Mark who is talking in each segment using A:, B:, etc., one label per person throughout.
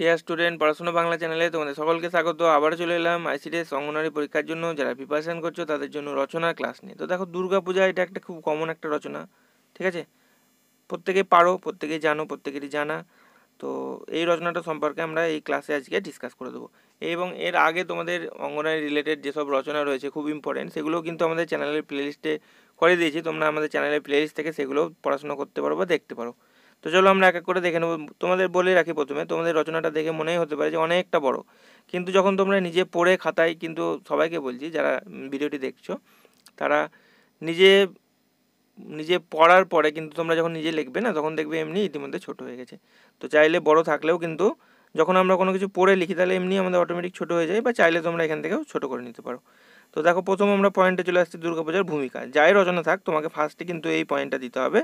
A: dear student পড়াশোনা বাংলা চ্যানেলে তোমাদের সকলকে স্বাগত আবার চলে এলাম আইসিডিএস অঙ্গনারী পরীক্ষার জন্য যারা প্রিপারেশন করছো তাদের জন্য রচনা ক্লাস নিয়ে তো দেখো দুর্গাপূজা এটা একটা খুব কমন একটা রচনা ঠিক আছে প্রত্যেকে পারো প্রত্যেকে জানো প্রত্যেকেরই জানা তো এই রচনাটা সম্পর্কে আমরা এই ক্লাসে আজকে ডিসকাস করে দেবো এবং এর আগে তোমাদের অঙ্গনারী রিলেটেড যেসব রচনা রয়েছে খুব ইম্পর্টেন্ট সেগুলো কিন্তু আমাদের চ্যানেলের প্লেলিস্টে করে দিয়েছি তোমরা আমাদের চ্যানেলের প্লেলিস্ট থেকে সেগুলো পড়াশোনা করতে পারো বা দেখতে পারো তো চলো আমরা এক এক করে দেখে নেব তোমাদের বলে রাখি প্রথমে তোমাদের রচনাটা দেখে মনেই হতে পারে যে অনেকটা বড় কিন্তু যখন তোমরা নিজে পড়ে খাতায় কিন্তু সবাইকে বলছি যারা ভিডিওটি দেখছো তারা নিজে নিজে পড়ার পরে কিন্তু তোমরা যখন নিজে লিখবে না তখন দেখবে এমনি ইতিমধ্যে ছোট হয়ে গেছে তো চাইলে বড় থাকলেও কিন্তু যখন আমরা কোনো কিছু পড়ে লিখি তাহলে এমনি আমাদের অটোমেটিক ছোট হয়ে যায় বা চাইলে তোমরা এখান থেকেও ছোট করে নিতে পারো তো দেখো প্রথম আমরা পয়েন্টে চলে আসছি দুর্গাপূজার ভূমিকা যাই রচনা থাক তোমাকে ফার্স্টে কিন্তু এই পয়েন্টটা দিতে হবে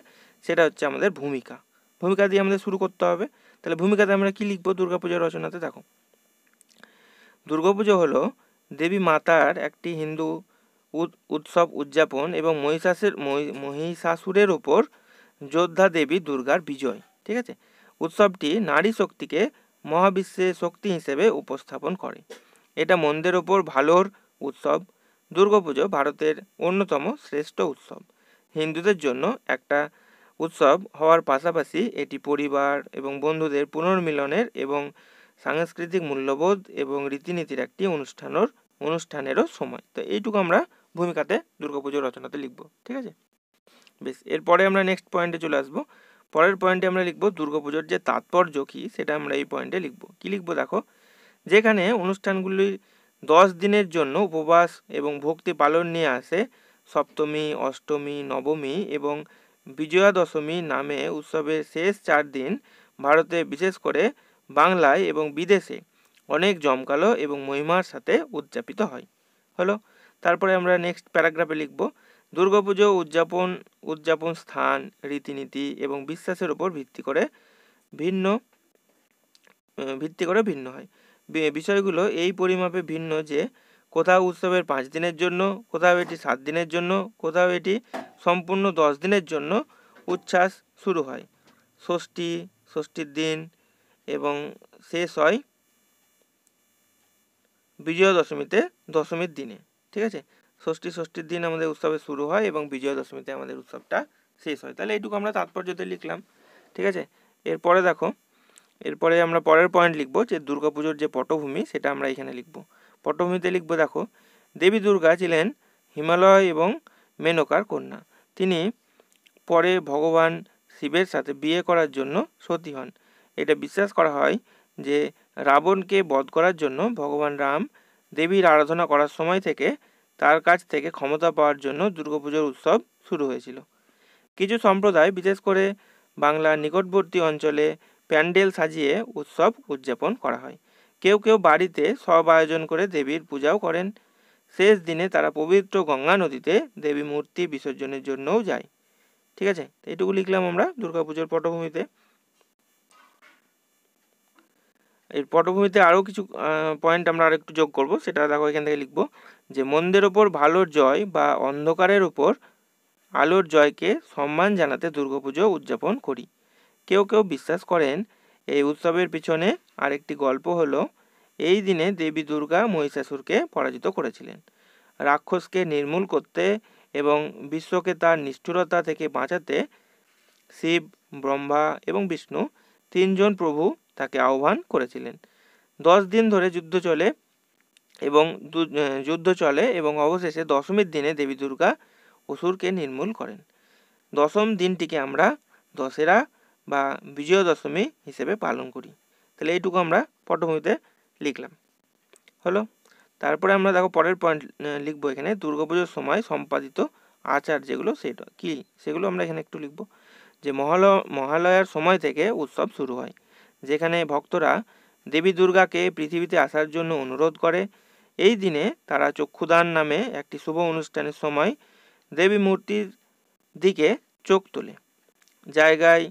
A: সেটা হচ্ছে আমাদের ভূমিকা ভূমিকা দিয়ে আমাদের শুরু করতে হবে তাহলে ভূমিকাতে আমরা কি লিখবো দুর্গাপূজা রচনাতে দেখো দুর্গাপুজো হলো দেবী মাতার একটি হিন্দু উৎসব উদযাপন এবং মহিষাসের মহিষাসুরের ওপর যোদ্ধা দেবী দুর্গার বিজয় ঠিক আছে উৎসবটি নারী শক্তিকে মহাবিশ্বে শক্তি হিসেবে উপস্থাপন করে এটা মন্দের ওপর ভালোর উৎসব দুর্গাপুজো ভারতের অন্যতম শ্রেষ্ঠ উৎসব হিন্দুদের জন্য একটা উৎসব হওয়ার পাশাপাশি এটি পরিবার এবং বন্ধুদের পুনর্মিলনের এবং সাংস্কৃতিক মূল্যবোধ এবং রীতিনীতির একটি অনুষ্ঠানের অনুষ্ঠানেরও সময় তো এইটুকু আমরা ভূমিকাতে দুর্গাপুজোর রচনাতে লিখব ঠিক আছে বেশ এরপরে আমরা নেক্সট পয়েন্টে চলে আসবো পরের পয়েন্টে আমরা লিখব দুর্গাপুজোর যে তাৎপর্য কী সেটা আমরা এই পয়েন্টে লিখব কী লিখব দেখো যেখানে অনুষ্ঠানগুলি দশ দিনের জন্য উপবাস এবং ভক্তি পালন নিয়ে আসে সপ্তমী অষ্টমী নবমী এবং বিজয়া দশমী নামে উৎসবের শেষ চার দিন ভারতে বিশেষ করে বাংলায় এবং বিদেশে অনেক জমকালো এবং মহিমার সাথে উদযাপিত হয় হলো তারপরে আমরা নেক্সট প্যারাগ্রাফে লিখব দুর্গাপুজো উদযাপন উদযাপন স্থান রীতিনীতি এবং বিশ্বাসের উপর ভিত্তি করে ভিন্ন ভিত্তি করে ভিন্ন হয় বিষয়গুলো এই পরিমাপে ভিন্ন যে কোথাও উৎসবের পাঁচ দিনের জন্য কোথাও এটি সাত দিনের জন্য কোথাও এটি সম্পূর্ণ দশ দিনের জন্য উচ্ছ্বাস শুরু হয় ষষ্ঠী ষষ্ঠীর দিন এবং শেষ হয় বিজয়া দশমীতে দশমীর দিনে ঠিক আছে ষষ্ঠী ষষ্ঠীর দিন আমাদের উৎসবে শুরু হয় এবং বিজয়া দশমীতে আমাদের উৎসবটা শেষ হয় তাহলে এইটুকু আমরা তাৎপর্যতে লিখলাম ঠিক আছে এরপরে দেখো এরপরে আমরা পরের পয়েন্ট লিখবো যে দুর্গাপুজোর যে পটভূমি সেটা আমরা এখানে লিখবো পটভূমিতে লিখবো দেখো দেবী দুর্গা ছিলেন হিমালয় এবং মেনকার কন্যা তিনি পরে ভগবান শিবের সাথে বিয়ে করার জন্য সতী হন এটা বিশ্বাস করা হয় যে রাবণকে বধ করার জন্য ভগবান রাম দেবীর আরাধনা করার সময় থেকে তার কাছ থেকে ক্ষমতা পাওয়ার জন্য দুর্গাপুজোর উৎসব শুরু হয়েছিল কিছু সম্প্রদায় বিশেষ করে বাংলার নিকটবর্তী অঞ্চলে প্যান্ডেল সাজিয়ে উৎসব উদযাপন করা হয় কেউ কেউ বাড়িতে সব আয়োজন করে দেবীর পূজাও করেন শেষ দিনে তারা পবিত্র গঙ্গা নদীতে দেবী মূর্তি বিসর্জনের জন্যও যায় ঠিক আছে এইটুকু লিখলাম আমরা দুর্গাপুজোর পটভূমিতে এর পটভূমিতে আরও কিছু পয়েন্ট আমরা আর একটু যোগ করব সেটা দেখো এখান থেকে লিখব যে মন্দের ওপর ভালোর জয় বা অন্ধকারের ওপর আলোর জয়কে সম্মান জানাতে দুর্গাপুজো উদযাপন করি কেউ কেউ বিশ্বাস করেন এই উৎসবের পিছনে আরেকটি গল্প হল এই দিনে দেবী দুর্গা মহিষাসুরকে পরাজিত করেছিলেন রাক্ষসকে নির্মূল করতে এবং বিশ্বকে তার নিষ্ঠুরতা থেকে বাঁচাতে শিব ব্রহ্মা এবং বিষ্ণু তিনজন প্রভু তাকে আহ্বান করেছিলেন দশ দিন ধরে যুদ্ধ চলে এবং যুদ্ধ চলে এবং অবশেষে দশমীর দিনে দেবী দুর্গা অসুরকে নির্মূল করেন দশম দিনটিকে আমরা দশেরা বা বিজয়া দশমী হিসেবে পালন করি তাহলে এইটুকু আমরা পটভূমিতে লিখলাম হলো তারপরে আমরা দেখো পরের পয়েন্ট লিখবো এখানে দুর্গাপুজোর সময় সম্পাদিত আচার যেগুলো সেটা কী সেগুলো আমরা এখানে একটু লিখব যে মহাল মহালয়ার সময় থেকে উৎসব শুরু হয় যেখানে ভক্তরা দেবী দুর্গাকে পৃথিবীতে আসার জন্য অনুরোধ করে এই দিনে তারা চক্ষুদান নামে একটি শুভ অনুষ্ঠানের সময় দেবী মূর্তির দিকে চোখ তোলে জায়গায়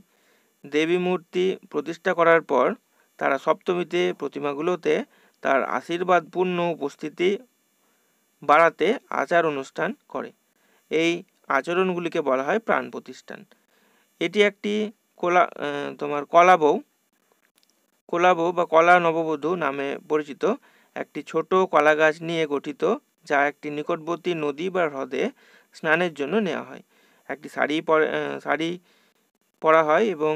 A: দেবী মূর্তি প্রতিষ্ঠা করার পর তারা সপ্তমীতে প্রতিমাগুলোতে তার আশীর্বাদপূর্ণ উপস্থিতি বাড়াতে আচার অনুষ্ঠান করে এই আচরণগুলিকে বলা হয় প্রাণ প্রতিষ্ঠান এটি একটি কোলা তোমার কলাবৌ কোলাবৌ বা কলা নববধূ নামে পরিচিত একটি ছোট কলা গাছ নিয়ে গঠিত যা একটি নিকটবর্তী নদী বা হ্রদে স্নানের জন্য নেওয়া হয় একটি শাড়ি পরে শাড়ি পরা হয় এবং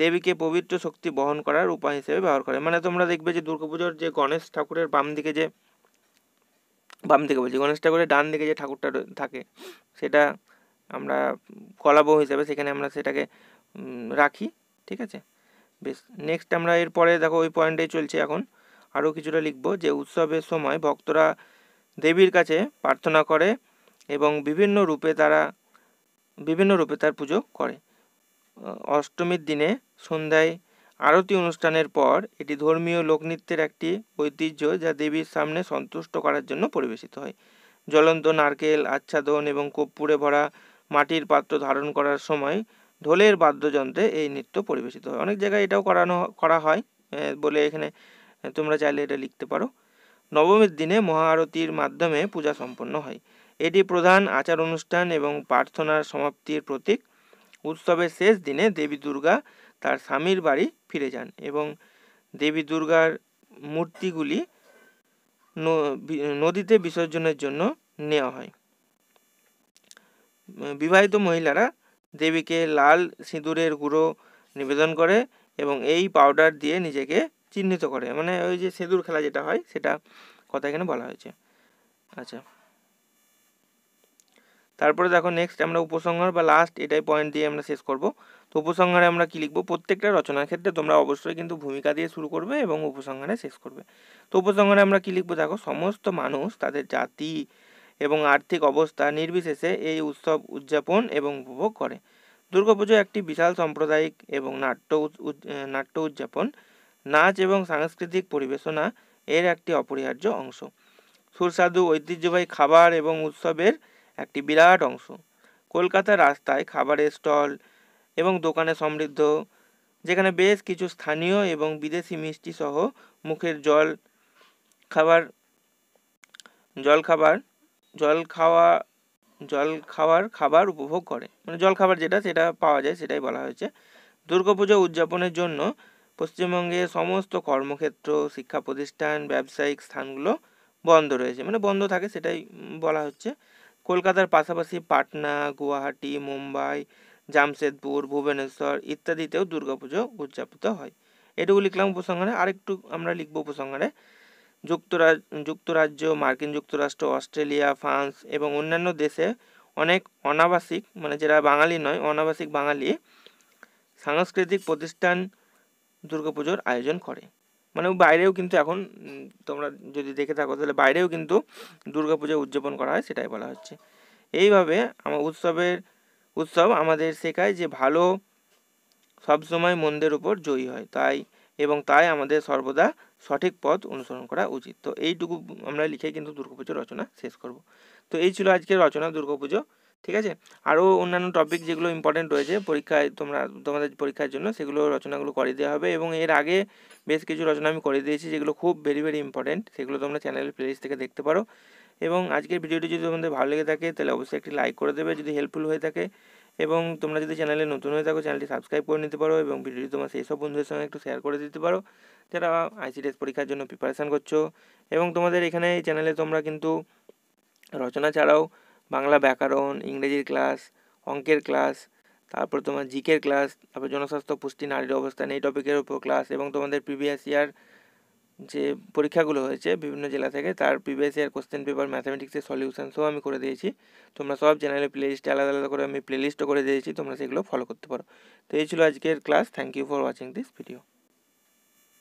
A: দেবীকে পবিত্র শক্তি বহন করার উপায় হিসেবে ব্যবহার করে মানে তোমরা দেখবে যে দুর্গাপুজোর যে গণেশ ঠাকুরের বাম দিকে যে বাম দিকে বলছি গণেশ ঠাকুরের ডান দিকে যে ঠাকুরটা থাকে সেটা আমরা কলাবহ হিসাবে সেখানে আমরা সেটাকে রাখি ঠিক আছে বেশ নেক্সট আমরা এরপরে দেখো ওই পয়েন্টেই চলছে এখন আরও কিছুটা লিখব যে উৎসবের সময় ভক্তরা দেবীর কাছে প্রার্থনা করে এবং বিভিন্ন রূপে তারা বিভিন্ন রূপে তার পুজো করে অষ্টমীর দিনে সন্ধ্যায় আরতি অনুষ্ঠানের পর এটি ধর্মীয় লোকনৃত্যের একটি ঐতিহ্য যা দেবীর সামনে সন্তুষ্ট করার জন্য পরিবেশিত হয় জ্বলন্ত নারকেল আচ্ছাদন এবং কর্পূরে ভরা মাটির পাত্র ধারণ করার সময় ঢোলের বাদ্যযন্ত্রে এই নৃত্য পরিবেশিত হয় অনেক জায়গায় এটাও করানো করা হয় বলে এখানে তোমরা চাইলে এটা লিখতে পারো নবমীর দিনে মহাআরতির মাধ্যমে পূজা সম্পন্ন হয় এটি প্রধান আচার অনুষ্ঠান এবং প্রার্থনার সমাপ্তির প্রতীক উৎসবের শেষ দিনে দেবী দুর্গা তার স্বামীর বাড়ি ফিরে যান এবং দেবী দুর্গার মূর্তিগুলি নদীতে বিসর্জনের জন্য নেওয়া হয় বিবাহিত মহিলারা দেবীকে লাল সিঁদুরের গুঁড়ো নিবেদন করে এবং এই পাউডার দিয়ে নিজেকে চিহ্নিত করে মানে ওই যে সিঁদুর খেলা যেটা হয় সেটা কথা এখানে বলা হয়েছে আচ্ছা তারপরে দেখো নেক্সট আমরা উপসংহার বা লাস্ট এটাই পয়েন্ট দিয়ে আমরা শেষ করব তো উপসংহারে আমরা কী লিখবো প্রত্যেকটা রচনার ক্ষেত্রে তোমরা অবশ্যই কিন্তু ভূমিকা দিয়ে শুরু করবে এবং উপসংহারে শেষ করবে তো উপসংহারে আমরা কী লিখবো দেখো সমস্ত মানুষ তাদের জাতি এবং আর্থিক অবস্থা নির্বিশেষে এই উৎসব উদযাপন এবং উপভোগ করে দুর্গাপুজো একটি বিশাল সাম্প্রদায়িক এবং নাট্য নাট্য উদযাপন নাচ এবং সাংস্কৃতিক পরিবেশনা এর একটি অপরিহার্য অংশ সুস্বাদু ঐতিহ্যবাহী খাবার এবং উৎসবের একটি বিরাট অংশ কলকাতার রাস্তায় খাবারের স্টল এবং দোকানে সমৃদ্ধ যেখানে বেশ কিছু স্থানীয় এবং বিদেশি মিষ্টি সহ মুখের জল খাবার জল খাবার জল খাওয়া জল খাওয়ার খাবার উপভোগ করে মানে জল খাবার যেটা সেটা পাওয়া যায় সেটাই বলা হয়েছে দুর্গাপুজো উদযাপনের জন্য পশ্চিমবঙ্গে সমস্ত কর্মক্ষেত্র শিক্ষা প্রতিষ্ঠান ব্যবসায়িক স্থানগুলো বন্ধ রয়েছে মানে বন্ধ থাকে সেটাই বলা হচ্ছে কলকাতার পাশাপাশি পাটনা গুয়াহাটি মুম্বাই জামশেদপুর ভুবনেশ্বর ইত্যাদিতেও দুর্গাপুজো উদযাপিত হয় এটুকু লিখলাম উপসংহারে আরেকটু আমরা লিখব উপসংহারে যুক্তরাজ্য যুক্তরাজ্য মার্কিন যুক্তরাষ্ট্র অস্ট্রেলিয়া ফ্রান্স এবং অন্যান্য দেশে অনেক অনাবাসিক মানে যারা বাঙালি নয় অনাবাসিক বাঙালি সাংস্কৃতিক প্রতিষ্ঠান দুর্গাপুজোর আয়োজন করে মানে বাইরেও কিন্তু এখন তোমরা যদি দেখে থাকো তাহলে বাইরেও কিন্তু পূজা উদযাপন করা হয় সেটাই বলা হচ্ছে এইভাবে আমার উৎসবের উৎসব আমাদের শেখায় যে ভালো সবসময় মন্দের উপর জয়ী হয় তাই এবং তাই আমাদের সর্বদা সঠিক পথ অনুসরণ করা উচিত তো এইটুকু আমরা লিখে কিন্তু দুর্গাপুজো রচনা শেষ করব তো এই ছিল আজকের রচনা দুর্গাপুজো ঠিক আছে আরও অন্যান্য টপিক যেগুলো ইম্পর্টেন্ট রয়েছে পরীক্ষায় তোমরা তোমাদের পরীক্ষার জন্য সেগুলো রচনাগুলো করে দেওয়া হবে এবং এর আগে বেশ কিছু রচনা আমি করে দিয়েছি যেগুলো খুব ভেরি ভেরি ইম্পর্টেন্ট সেগুলো তোমরা চ্যানেলের প্লেলিস্ট থেকে দেখতে পারো এবং আজকের ভিডিওটি যদি তোমাদের ভালো লেগে থাকে তাহলে অবশ্যই একটি লাইক করে দেবে যদি হেল্পফুল হয়ে থাকে এবং তোমরা যদি চ্যানেলে নতুন হয়ে থাকো চ্যানেলটি সাবস্ক্রাইব করে নিতে পারো এবং ভিডিওটি তোমার সেই সব বন্ধুদের সঙ্গে একটু শেয়ার করে দিতে পারো যারা আইসিডিএস পরীক্ষার জন্য প্রিপারেশান করছো এবং তোমাদের এখানে চ্যানেলে তোমরা কিন্তু রচনা ছাড়াও বাংলা ব্যাকরণ ইংরেজির ক্লাস অঙ্কের ক্লাস তারপর তোমার জিকের ক্লাস তারপর জনস্বাস্থ্য পুষ্টি নারীর অবস্থান এই টপিকের উপর ক্লাস এবং তোমাদের প্রিভিয়াস ইয়ার যে পরীক্ষাগুলো হয়েছে বিভিন্ন জেলা থেকে তার প্রিভিয়াস ইয়ার কোশ্চেন পেপার ম্যাথামেটিক্সের সলিউশন সব আমি করে দিয়েছি তোমরা সব চ্যানেলে প্লেলিস্টে আলাদা আলাদা করে আমি প্লেলিস্টও করে দিয়েছি তোমরা সেগুলো ফলো করতে পারো তো এই ছিল আজকের class thank you for watching this video